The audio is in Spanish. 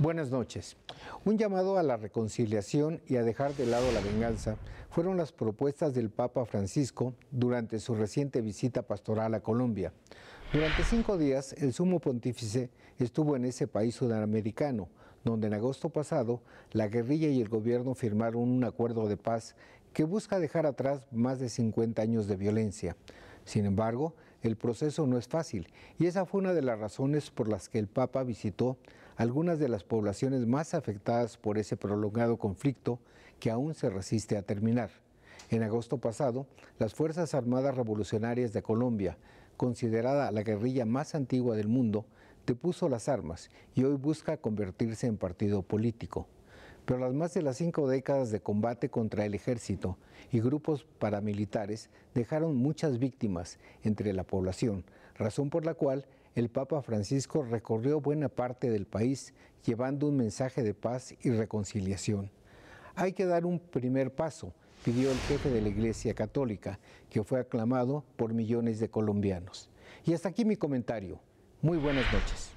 Buenas noches. Un llamado a la reconciliación y a dejar de lado la venganza fueron las propuestas del Papa Francisco durante su reciente visita pastoral a Colombia. Durante cinco días, el sumo pontífice estuvo en ese país sudamericano, donde en agosto pasado la guerrilla y el gobierno firmaron un acuerdo de paz que busca dejar atrás más de 50 años de violencia. Sin embargo, el proceso no es fácil y esa fue una de las razones por las que el Papa visitó algunas de las poblaciones más afectadas por ese prolongado conflicto que aún se resiste a terminar. En agosto pasado, las Fuerzas Armadas Revolucionarias de Colombia, considerada la guerrilla más antigua del mundo, depuso las armas y hoy busca convertirse en partido político pero las más de las cinco décadas de combate contra el ejército y grupos paramilitares dejaron muchas víctimas entre la población, razón por la cual el Papa Francisco recorrió buena parte del país llevando un mensaje de paz y reconciliación. Hay que dar un primer paso, pidió el jefe de la Iglesia Católica, que fue aclamado por millones de colombianos. Y hasta aquí mi comentario. Muy buenas noches.